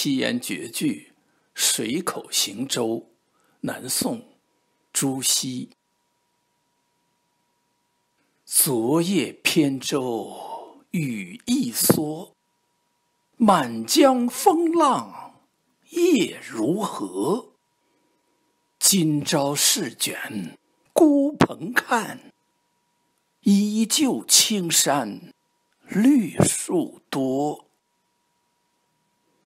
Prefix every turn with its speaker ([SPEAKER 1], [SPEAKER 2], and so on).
[SPEAKER 1] 七言绝句《水口行舟》，南宋，朱熹。昨夜扁舟雨一蓑，满江风浪夜如何？今朝试卷孤蓬看，依旧青山绿树。